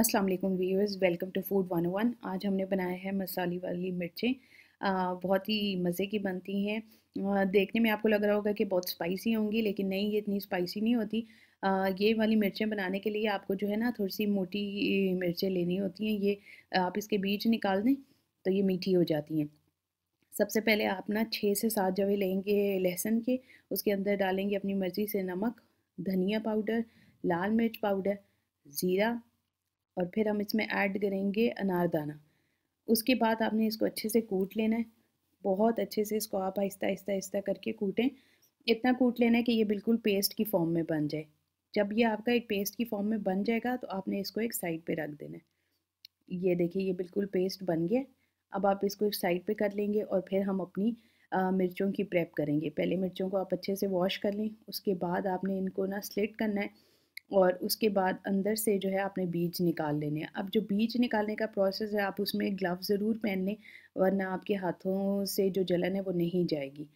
अस्सलाम वालेकुम viewers welcome to food 101 आज हमने बनाया है मसाले वाली मिर्चें बहुत ही मज़े की बनती हैं देखने में आपको लग रहा होगा कि बहुत स्पाइसी होंगी लेकिन नहीं ये इतनी स्पाइसी नहीं होती आ, ये वाली मिर्चें बनाने के लिए आपको जो है ना थोड़ी सी मोटी मिर्चें लेनी होती हैं ये आप इसके बीज निकाल दें तो ये मीठी हो जाती हैं सबसे पहले आप ना छः से सात जवे लेंगे लहसुन के उसके अंदर डालेंगे अपनी मर्ज़ी से नमक धनिया पाउडर लाल मिर्च पाउडर ज़ीरा और फिर हम इसमें ऐड करेंगे अनारदाना उसके बाद आपने इसको अच्छे से कूट लेना है बहुत अच्छे से इसको आप आहिस्ता आहिस्ता आहिस्ता करके कूटें इतना कूट लेना है कि ये बिल्कुल पेस्ट की फॉर्म में बन जाए जब ये आपका एक पेस्ट की फॉर्म में बन जाएगा तो आपने इसको एक साइड पे रख देना है ये देखिए ये बिल्कुल पेस्ट बन गया अब आप इसको एक साइड पे कर लेंगे और फिर हम अपनी आ, मिर्चों की प्रेप करेंगे पहले मिर्चों को आप अच्छे से वॉश कर लें उसके बाद आपने इनको ना स्लेट करना है और उसके बाद अंदर से जो है आपने बीज निकाल लेने अब जो बीज निकालने का प्रोसेस है आप उसमें ग्लव ज़रूर पहन लें वरना आपके हाथों से जो जलन है वो नहीं जाएगी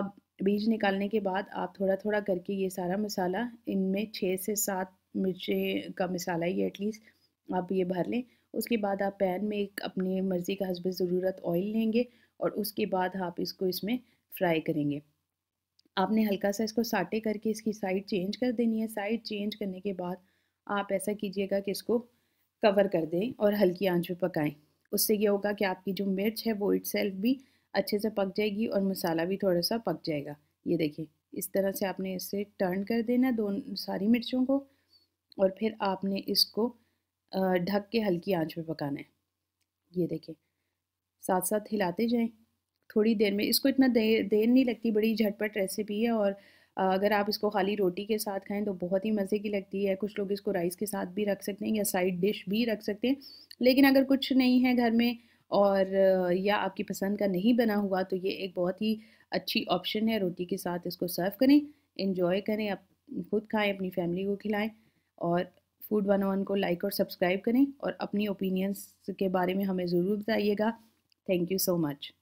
अब बीज निकालने के बाद आप थोड़ा थोड़ा करके ये सारा मसाला इनमें छः से सात मिर्चें का मसाला ही एटलीस्ट आप ये भर लें उसके बाद आप पैन में एक अपनी मर्ज़ी का हसब ज़रूरत ऑयल लेंगे और उसके बाद आप इसको इसमें फ्राई करेंगे आपने हल्का सा इसको साटे करके इसकी साइड चेंज कर देनी है साइड चेंज करने के बाद आप ऐसा कीजिएगा कि इसको कवर कर दें और हल्की आंच पे पकाएं उससे यह होगा कि आपकी जो मिर्च है वो इट भी अच्छे से पक जाएगी और मसाला भी थोड़ा सा पक जाएगा ये देखिए इस तरह से आपने इसे टर्न कर देना दोनों सारी मिर्चों को और फिर आपने इसको ढक के हल्की आंच पे पकाना है ये देखिए साथ साथ हिलाते जाएं थोड़ी देर में इसको इतना देर देर नहीं लगती बड़ी झटपट रेसिपी है और अगर आप इसको खाली रोटी के साथ खाएं तो बहुत ही मज़े की लगती है कुछ लोग इसको राइस के साथ भी रख सकते हैं या साइड डिश भी रख सकते हैं लेकिन अगर कुछ नहीं है घर में और या आपकी पसंद का नहीं बना हुआ तो ये एक बहुत ही अच्छी ऑप्शन है रोटी के साथ इसको सर्व करें इन्जॉय करें आप खुद खाएँ अपनी फैमिली को खिलाएँ और फूड वन वन को लाइक और सब्सक्राइब करें और अपनी ओपिनियंस के बारे में हमें ज़रूर बताइएगा थैंक यू सो मच